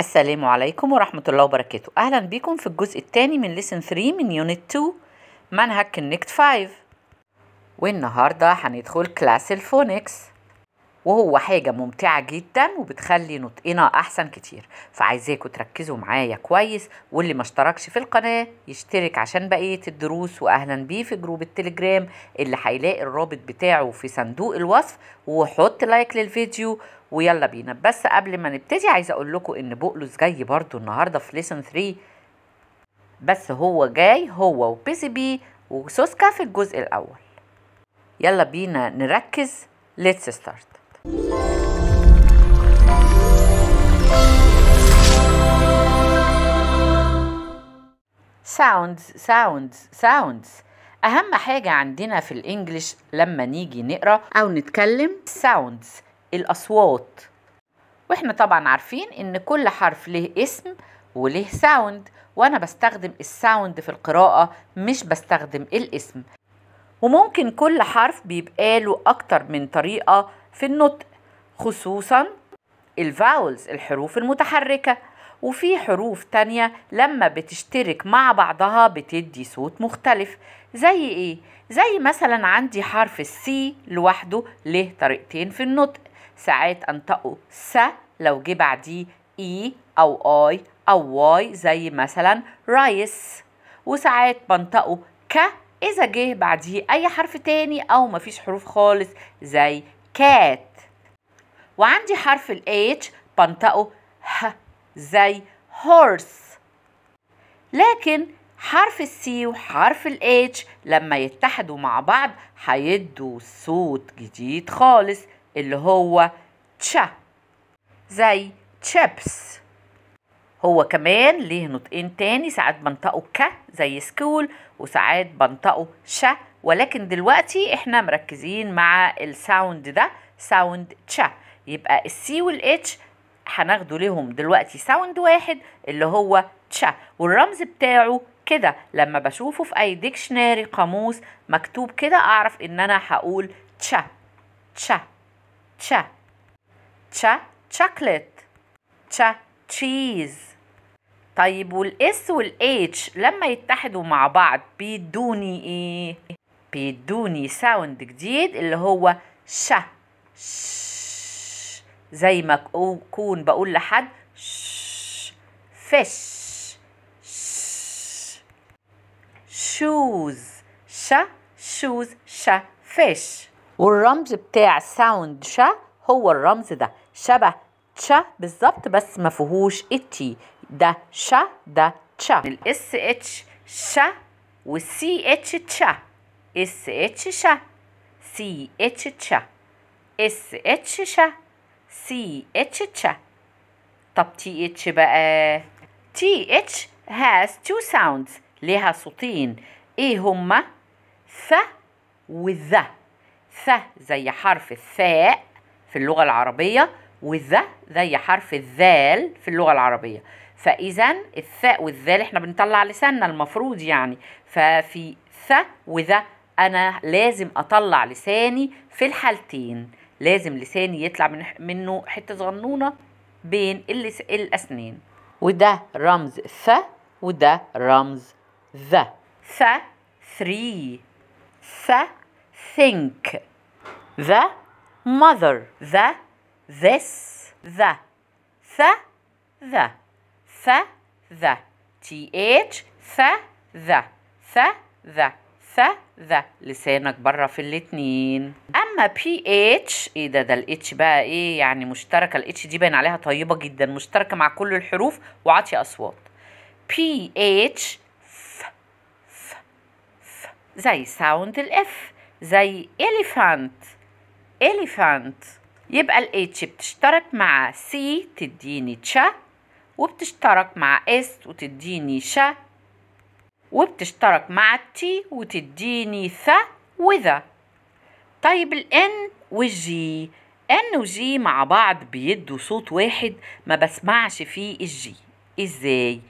السلام عليكم ورحمة الله وبركاته أهلا بكم في الجزء الثاني من لسن 3 من يونت 2 منهج كونكت 5 والنهاردة هندخل كلاس الفونكس وهو حاجة ممتعة جدا وبتخلي نطقنا أحسن كتير فعايزاكم تركزوا معايا كويس واللي ما اشتركش في القناة يشترك عشان بقية الدروس وأهلا بيه في جروب التليجرام اللي هيلاقي الرابط بتاعه في صندوق الوصف وحط لايك للفيديو ويلا بينا بس قبل ما نبتدي عايزة أقول لكم إن بقلص جاي برضو النهاردة في ليسن 3 بس هو جاي هو وبيزي بي وسوسكا في الجزء الأول يلا بينا نركز let's start sounds sounds sounds أهم حاجة عندنا في الإنجليش لما نيجي نقرأ أو نتكلم sounds الأصوات وإحنا طبعا عارفين إن كل حرف له اسم وله ساوند وأنا بستخدم الساوند في القراءة مش بستخدم الاسم وممكن كل حرف بيبقى له أكتر من طريقة في النطق خصوصا الفاولز الحروف المتحركة وفي حروف تانية لما بتشترك مع بعضها بتدي صوت مختلف زي ايه؟ زي مثلا عندي حرف السي لوحده له طريقتين في النطق ساعات انطقه س لو جه بعديه اي e او اي او واي زي مثلا رايس وساعات بنطقه ك اذا جه بعديه اي حرف تاني او مفيش حروف خالص زي كات وعندي حرف ال H بنطقه ه زي horse لكن حرف السي وحرف الاتش لما يتحدوا مع بعض هيدوا صوت جديد خالص اللي هو تشا زي تشيبس هو كمان ليه نطقين تاني ساعات بنطقه ك زي سكول وساعات بنطقه شا ولكن دلوقتي احنا مركزين مع الساوند ده ساوند تشا يبقى السي والاتش هناخده ليهم دلوقتي ساوند واحد اللي هو تشا والرمز بتاعه كده لما بشوفه في اي ديكشناري قاموس مكتوب كده اعرف ان انا هقول تشا تشا تشا تشا تشاكلت تشا تشيز طيب والاس والاتش لما يتحدوا مع بعض بيدوني ايه بيدوني ساوند جديد اللي هو ش ش زي ما اكون بقول لحد ش فش ش شوز ش شوز ش فش والرمز بتاع ساوند ش هو الرمز ده شبه تش بالظبط بس ما فيهوش التي ده ش ده تش الاس اتش ش والسي اتش تش اس اتش شا سي اتش تشا اتش شا سي اتش تشا طب تي اتش بقى تي اتش has two sounds لها صوتين ايه هما ث وذ ث زي حرف الثاء في اللغة العربية وذ زي حرف الذال في اللغة العربية فإذا الثاء والذال احنا بنطلع لساننا المفروض يعني ففي ث وذا انا لازم اطلع لساني في الحالتين لازم لساني يطلع من منه حته صغنونه بين الاسنان وده رمز ث وده رمز ذا ثري three ث think ذا mother ذا this ذا th the th the th ف ذا, th ذا. ث ذ لسانك بره في الاتنين اما بي اتش ايه ده ده الاتش بقى ايه يعني مشتركه الاتش دي باين عليها طيبه جدا مشتركه مع كل الحروف وعاطيه اصوات بي اتش ف ف ف زي ساوند الاف زي اليفانت اليفانت يبقى الاتش بتشترك مع سي تديني تشا وبتشترك مع اس وتديني شا وبتشترك مع التي وتديني ث وذا طيب الان والجي ان وجي مع بعض بيدوا صوت واحد ما بسمعش فيه الجي ازاي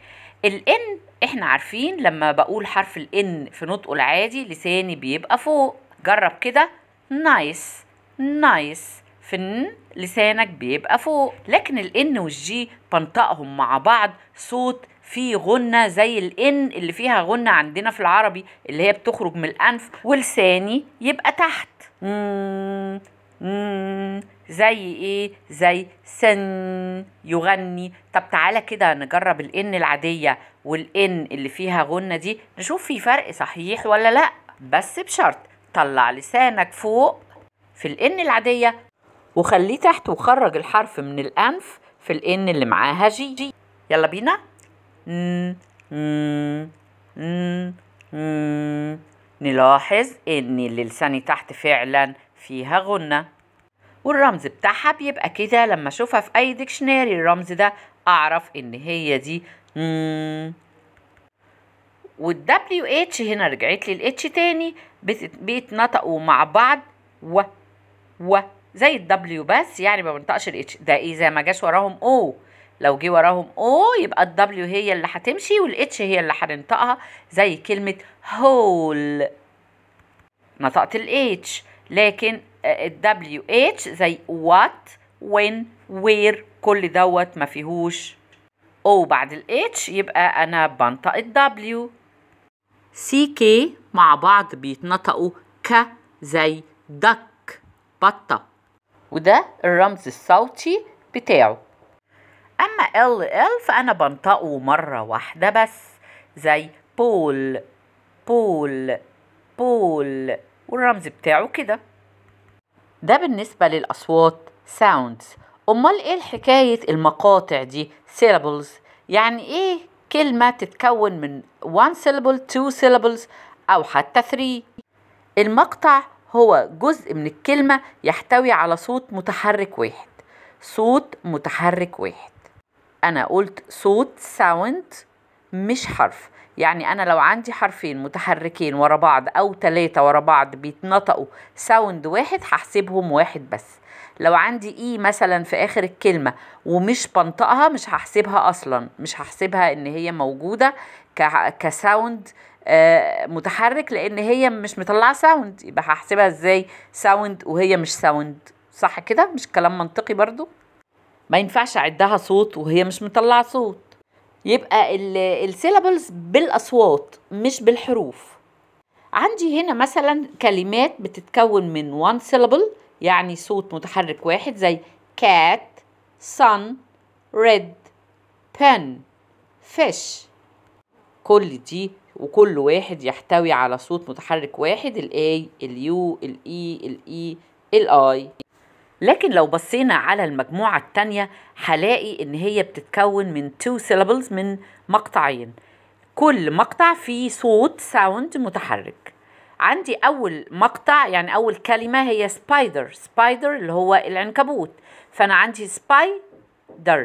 الان احنا عارفين لما بقول حرف الان في نطقه العادي لساني بيبقى فوق جرب كده نايس نايس في الن لسانك بيبقى فوق لكن الان والجي بنطقهم مع بعض صوت في غنة زي الإن اللي فيها غنة عندنا في العربي اللي هي بتخرج من الأنف ولساني يبقى تحت مم مم زي ايه زي سن يغني طب تعالى كده نجرب الان العادية والان اللي فيها غنة دي نشوف في فرق صحيح ولا لا بس بشرط طلع لسانك فوق في الان العادية وخليه تحت وخرج الحرف من الانف في الان اللي معاها جي جي يلا بينا نلاحظ ان لساني تحت فعلا فيها غنة والرمز بتاعها بيبقى كده لما اشوفها في اي ديكشناري الرمز ده اعرف ان هي دي والدبليو اتش هنا رجعت لي الاتش تاني بيتنطقوا مع بعض و و زي الدبليو بس يعني ما بنطقش الاتش ده ايه زي ما جاش وراهم او لو جه وراهم او يبقى الدبليو هي اللي هتمشي والاتش هي اللي هننطقها زي كلمه هول نطقت الاتش لكن الدبليو اتش زي وات وين وير كل دوت ما فيهوش او بعد الاتش يبقى انا بنطق الدبليو سي كي مع بعض بيتنطقوا ك زي دك بطه وده الرمز الصوتي بتاعه أما ال ال فأنا بنطقه مرة واحدة بس زي بول بول بول والرمز بتاعه كده ده بالنسبة للأصوات sounds أمال إيه الحكاية المقاطع دي syllables يعني إيه كلمة تتكون من one syllable two syllables أو حتى three المقطع هو جزء من الكلمة يحتوي على صوت متحرك واحد صوت متحرك واحد انا قلت صوت ساوند مش حرف يعني انا لو عندي حرفين متحركين ورا بعض او ثلاثة ورا بعض بيتنطقوا ساوند واحد هحسبهم واحد بس لو عندي اي e مثلا في اخر الكلمة ومش بنطقها مش هحسبها اصلا مش هحسبها ان هي موجودة كساوند آه، متحرك لان هي مش مطلعة ساوند يبقى هحسبها ازاي ساوند وهي مش ساوند صح كده مش كلام منطقي برضو ما ينفعش اعدها صوت وهي مش مطلعه صوت يبقى السيلابلز بالاصوات مش بالحروف عندي هنا مثلا كلمات بتتكون من وان سيلابل يعني صوت متحرك واحد زي cat sun red pen fish كل دي وكل واحد يحتوي على صوت متحرك واحد الاي اليو الاي e، الاي e، الاي لكن لو بصينا على المجموعة الثانية هلاقي إن هي بتتكون من two syllables من مقطعين كل مقطع فيه صوت sound متحرك عندي أول مقطع يعني أول كلمة هي spider spider اللي هو العنكبوت فأنا عندي spider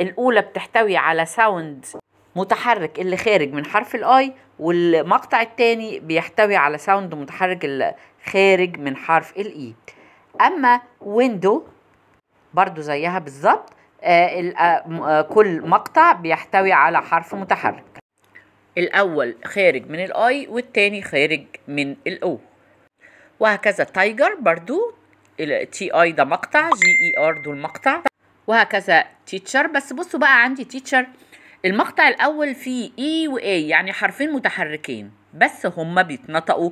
الأولى بتحتوي على sound متحرك اللي خارج من حرف الاي والمقطع الثاني بيحتوي على ساوند متحرك اللي خارج من حرف الاي e. اما ويندو برضو زيها بالظبط آه، آه، آه، كل مقطع بيحتوي على حرف متحرك الأول خارج من الآي والتاني خارج من الأو وهكذا تايجر برضو تي آي ده مقطع جي إي آر دول مقطع وهكذا تيتشر بس بصوا بقى عندي تيتشر المقطع الأول فيه إي e وإي يعني حرفين متحركين بس هما بيتنطقوا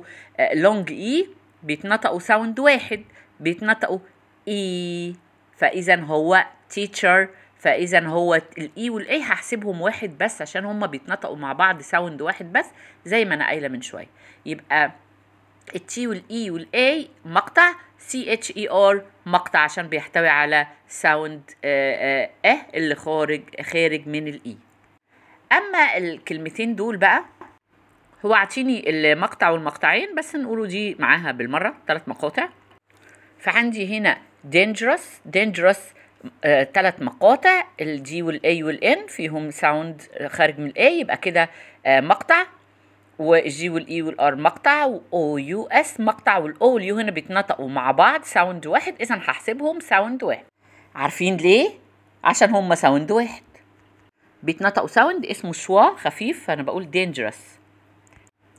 لونج إي بيتنطقوا ساوند واحد بيتنطقوا اي e. فاذا هو تيتشر فاذا هو الاي e والاي هحسبهم واحد بس عشان هما بيتنطقوا مع بعض ساوند واحد بس زي ما انا قايله من شويه يبقى التي والاي e والاي مقطع سي اتش اي ار مقطع عشان بيحتوي على ساوند اه, آه، اللي خارج خارج من الاي اما الكلمتين دول بقى هو عطيني المقطع والمقطعين بس نقوله دي معاها بالمرة ثلاث مقاطع فعندي هنا dangerous dangerous ثلاث آه مقاطع الدي والاي والان فيهم ساوند خارج من الاي يبقى كده آه مقطع والجي والاي e والار مقطع واو يو اس مقطع والاو واليو هنا بيتنطقوا مع بعض ساوند واحد اذا هحسبهم ساوند واحد عارفين ليه عشان هم ساوند واحد بيتنطقوا ساوند اسمه شوا خفيف فانا بقول dangerous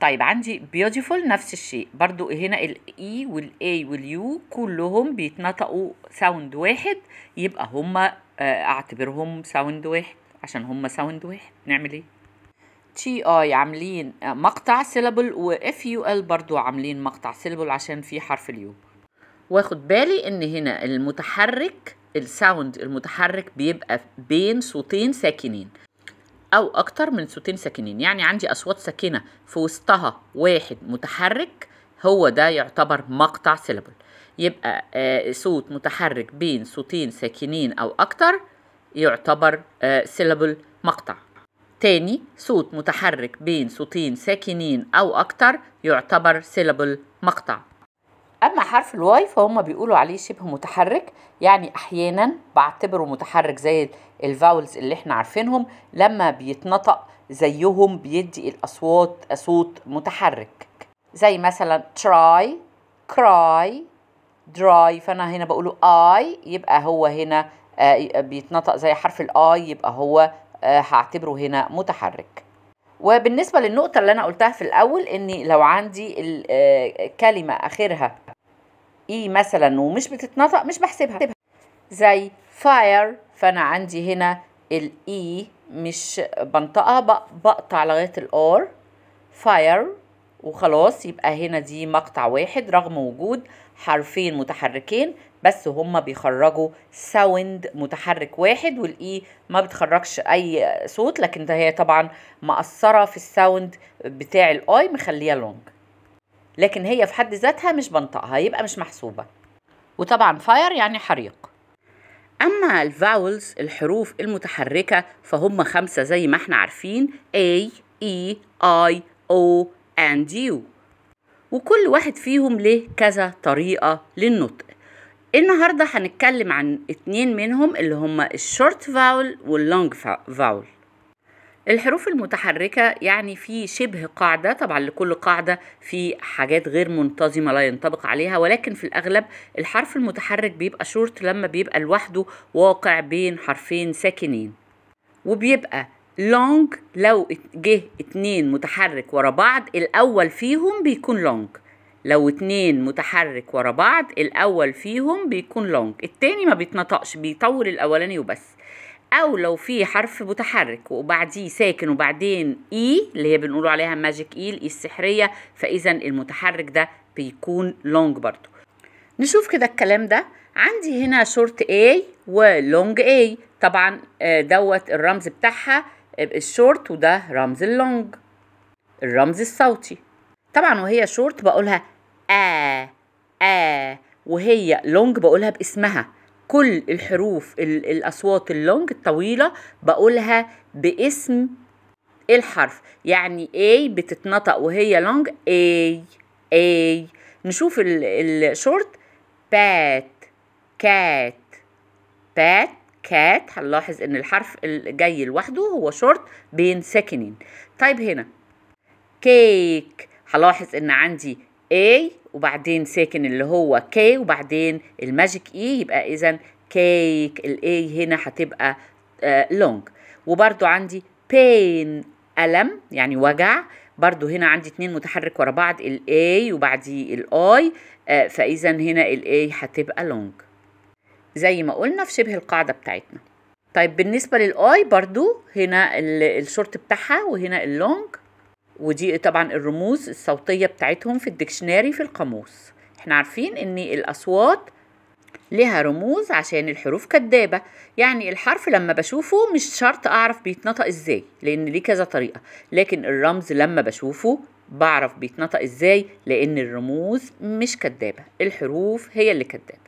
طيب عندي beautiful نفس الشيء برضو هنا الاي e والاي واليو كلهم بيتنطقوا ساوند واحد يبقى هما آه، اعتبرهم ساوند واحد عشان هما ساوند واحد نعمل ايه تي اي عاملين آه، مقطع سيلابل واف يو ال برضو عاملين مقطع سيلابل عشان في حرف اليو واخد بالي ان هنا المتحرك الساوند المتحرك بيبقى بين صوتين ساكنين أو أكتر من صوتين ساكنين يعني عندي أصوات ساكنة في وسطها واحد متحرك هو ده يعتبر مقطع سيلابل يبقى آه صوت متحرك بين صوتين ساكنين أو أكتر يعتبر آه سيلابل مقطع تاني صوت متحرك بين صوتين ساكنين أو أكتر يعتبر سيلابل مقطع أما حرف الواي فهم بيقولوا عليه شبه متحرك يعني أحيانا بعتبره متحرك زي الفاولز اللي احنا عارفينهم لما بيتنطق زيهم بيدي الأصوات صوت متحرك زي مثلا try cry dry فأنا هنا بقوله I يبقى هو هنا آه، بيتنطق زي حرف الآي يبقى هو آه، هعتبره هنا متحرك وبالنسبة للنقطة اللي أنا قلتها في الأول إن لو عندي آه، كلمة آخرها إي e مثلا ومش بتتنطق مش بحسبها زي فاير فأنا عندي هنا الإي e مش بنطقها بقطع لغاية الآر فاير وخلاص يبقى هنا دي مقطع واحد رغم وجود حرفين متحركين بس هما بيخرجوا ساوند متحرك واحد والاي e ما بتخرجش اي صوت لكن ده هي طبعا مقصره في الساوند بتاع الاي مخليها لونج لكن هي في حد ذاتها مش بنطقها يبقى مش محسوبه وطبعا فاير يعني حريق أما الفاولز الحروف المتحركة فهم خمسة زي ما احنا عارفين A, E, I, O and U وكل واحد فيهم له كذا طريقة للنطق النهاردة هنتكلم عن اتنين منهم اللي هما الشورت فاول واللونج فاول الحروف المتحركة يعني في شبه قاعدة طبعا لكل قاعدة في حاجات غير منتظمة لا ينطبق عليها ولكن في الأغلب الحرف المتحرك بيبقى شورت لما بيبقى لوحده واقع بين حرفين ساكنين وبيبقى لونج لو جه اتنين متحرك ورا بعض الأول فيهم بيكون لونج لو اتنين متحرك ورا بعض الاول فيهم بيكون لونج التاني ما بيتنطقش بيطول الاولاني وبس او لو في حرف متحرك وبعديه ساكن وبعدين اي e، اللي هي بنقول عليها ماجيك اي الاي السحريه فاذا المتحرك ده بيكون لونج برضو نشوف كده الكلام ده عندي هنا شورت اي ولونج اي طبعا آه، دوت الرمز بتاعها آه، الشورت وده رمز اللونج الرمز الصوتي طبعا وهي شورت بقولها آ آ وهي لونج بقولها باسمها كل الحروف الأصوات اللونج الطويلة بقولها باسم الحرف يعني A بتتنطق وهي لونج A A نشوف الشورت بات كات بات كات هنلاحظ ان الحرف الجاي لوحده هو شورت بين ساكنين طيب هنا كيك هلاحظ ان عندي A وبعدين ساكن اللي هو K وبعدين الماجيك E يبقى إذا كيك ال A هنا هتبقى لونج آه، وبرده عندي pain ألم يعني وجع برضو هنا عندي اتنين متحرك ورا بعض ال A وبعديه ال I آه، فإذا هنا ال A هتبقى لونج زي ما قلنا في شبه القاعدة بتاعتنا طيب بالنسبة للآي برضو هنا الشورت بتاعها وهنا اللونج ودي طبعا الرموز الصوتية بتاعتهم في الدكشناري في القاموس احنا عارفين ان الاصوات لها رموز عشان الحروف كدابة يعني الحرف لما بشوفه مش شرط أعرف بيتنطق إزاي لأن ليه كذا طريقة لكن الرمز لما بشوفه بعرف بيتنطق إزاي لأن الرموز مش كدابة الحروف هي اللي كدابة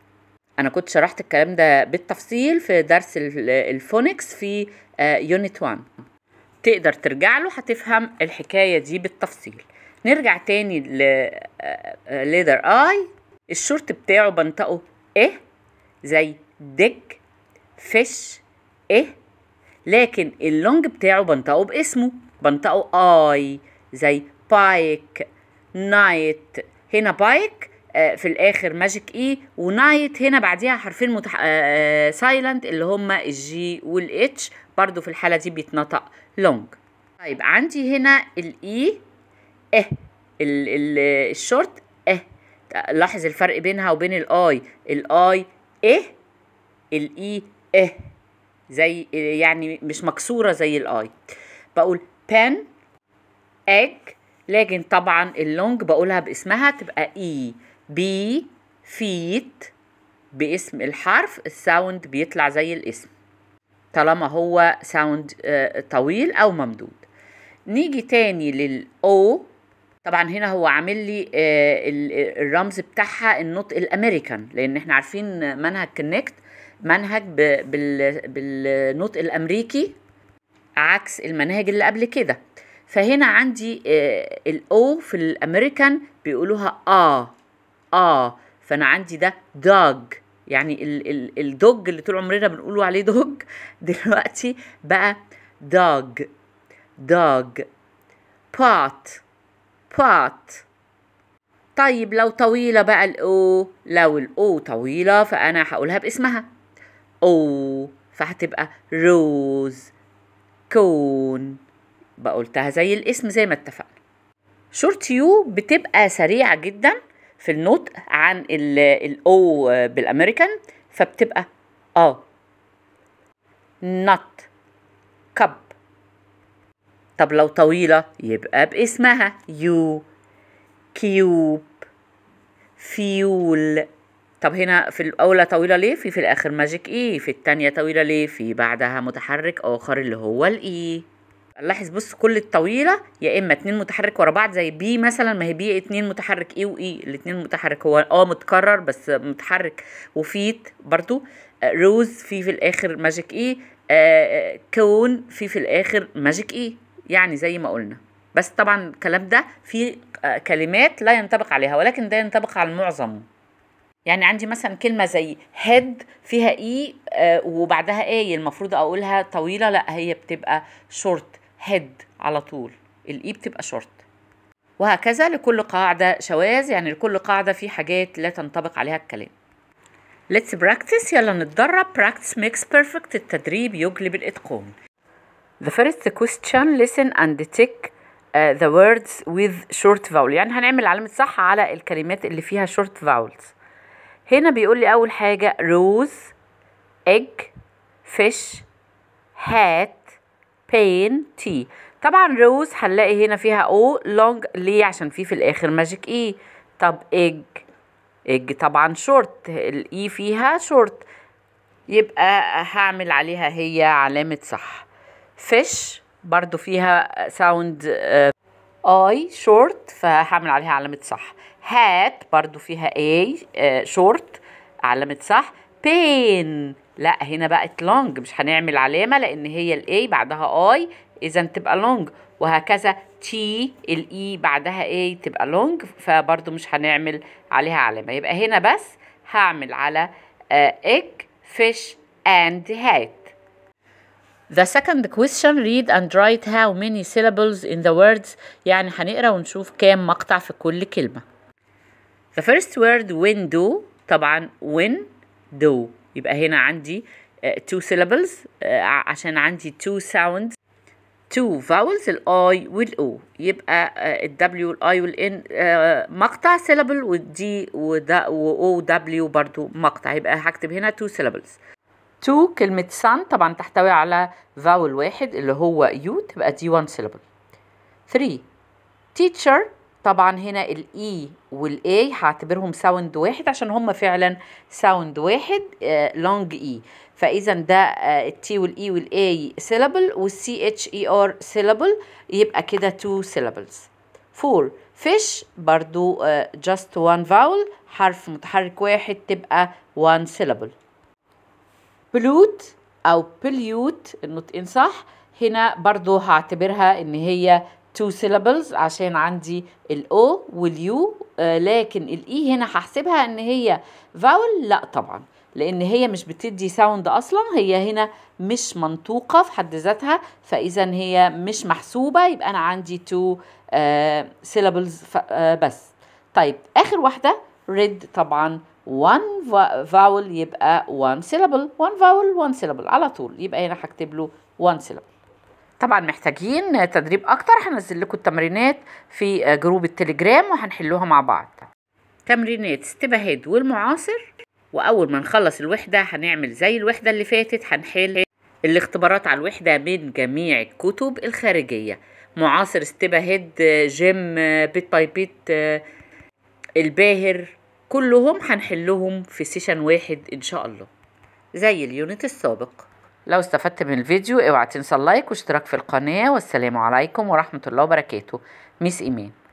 أنا كنت شرحت الكلام ده بالتفصيل في درس الفونكس في يونت آه، 1 تقدر ترجع له هتفهم الحكاية دي بالتفصيل نرجع تاني ل ليدر آه، اي آه، الشورت بتاعه بنطقه ايه زي ديك فيش ايه لكن اللونج بتاعه بنطقه باسمه بنطقه اي زي بايك نايت هنا بايك آه، في الاخر ماجيك اي ونايت هنا بعديها حرفين متح... آه سايلنت اللي هما الجي والاتش برضو في الحالة دي بيتنطق لونج طيب عندي هنا الاي e، اه ال ال الشورت اه لاحظ الفرق بينها وبين الاي الاي اه الاي e، اه زي يعني مش مكسوره زي الاي بقول بان اج لكن طبعا اللونج بقولها باسمها تبقى اي بي فيت باسم الحرف الساوند بيطلع زي الاسم طالما هو ساوند آه، طويل او ممدود نيجي تاني للاو طبعا هنا هو عامل لي آه، الرمز بتاعها النطق الامريكان لان احنا عارفين منهج كونكت منهج بالنطق الامريكي عكس المناهج اللي قبل كده فهنا عندي آه، الاو في الامريكان بيقولوها اه اه فانا عندي ده dog يعني ال ال الدوج اللي طول عمرنا بنقولوا عليه دوج دلوقتي بقى دوج دوج بوت بوت طيب لو طويلة بقى الأو لو الأو طويلة فأنا هقولها باسمها أو فهتبقى روز كون بقولتها زي الاسم زي ما اتفقنا شورت يو بتبقى سريعة جدا في النطق عن الاو بالامريكان فبتبقى اه نوت كب طب لو طويلة يبقى باسمها يو كيوب فيول طب هنا في الأولى طويلة ليه في في الآخر ماجيك إي e، في التانية طويلة ليه في بعدها متحرك آخر اللي هو الإي e. لاحظ بص كل الطويله يا اما اتنين متحرك ورا بعض زي بي مثلا ما هي بي اتنين متحرك اي واي الاتنين متحرك هو اه متكرر بس متحرك وفيت برضو آه، روز في في الاخر ماجيك اي آه، آه، كون في في الاخر ماجيك اي يعني زي ما قلنا بس طبعا الكلام ده في كلمات لا ينطبق عليها ولكن ده ينطبق على المعظم يعني عندي مثلا كلمه زي هيد فيها اي وبعدها اي المفروض اقولها طويله لا هي بتبقى شورت هيد على طول الاي e بتبقى شورت وهكذا لكل قاعدة شواذ يعني لكل قاعدة في حاجات لا تنطبق عليها الكلام Let's practice يلا نتدرب practice makes perfect التدريب يجلب الإتقان The first question listen and tick uh, the words with short vowel يعني هنعمل علامة صح على الكلمات اللي فيها short vowels هنا بيقول لي أول حاجة rose egg fish hat بين تي طبعا روز هنلاقي هنا فيها او لونج ليه عشان في في الاخر ماجيك اي e. طب ايج ايج طبعا شورت الاي e فيها شورت يبقى هعمل عليها هي علامة صح فيش برضو فيها ساوند اي شورت فهعمل عليها علامة صح هات برضو فيها اي آه، شورت علامة صح بين لا هنا بقت لونج مش هنعمل علامه لان هي الاي بعدها اي اذا تبقى لونج وهكذا تي الاي e، بعدها اي تبقى لونج فبرضو مش هنعمل عليها علامه يبقى هنا بس هعمل على آه، egg fish اند hat The second question read and write how many syllables in the words يعني هنقرا ونشوف كام مقطع في كل كلمة. The first word window طبعا window يبقى هنا عندي آه، two syllables آه، عشان عندي two sounds two vowels الاي والاو يبقى آه، الدبليو والاي والان مقطع syllable والدي ودا واو دبليو برضو مقطع يبقى هكتب هنا two syllables تو كلمة سان طبعا تحتوي على فاول واحد اللي هو يو تبقى دي one syllable 3 teacher طبعا هنا الاي e والاي هعتبرهم ساوند واحد عشان هم فعلا ساوند واحد لونج آه، اي e. فاذا ده التي والاي والاي سيلابل والسي اتش اي ار سيلابل يبقى كده تو سيلابلز فور فيش برضو جاست وان فاول حرف متحرك واحد تبقى وان سيلابل بلوت او بليوت النطقين صح هنا برضو هعتبرها ان هي تو syllables عشان عندي الاو واليو آه، لكن الاي e هنا هحسبها ان هي فاول لا طبعا لان هي مش بتدي ساوند اصلا هي هنا مش منطوقه في حد ذاتها فاذا هي مش محسوبه يبقى انا عندي تو آه، syllables آه، بس طيب اخر واحده ريد طبعا one vowel يبقى one syllable one vowel one syllable على طول يبقى هنا هكتب له one syllable طبعا محتاجين تدريب اكتر هنزل لكم التمرينات في جروب التليجرام وهنحلوها مع بعض تمرينات استبهاد والمعاصر واول ما نخلص الوحده هنعمل زي الوحده اللي فاتت هنحل الاختبارات على الوحده من جميع الكتب الخارجيه معاصر استبهاد جيم بيت باي بيت الباهر كلهم هنحلهم في سيشن واحد ان شاء الله زي اليونت السابق لو استفدت من الفيديو اوعى تنسى اللايك واشتراك في القناة والسلام عليكم ورحمة الله وبركاته ميس إيمان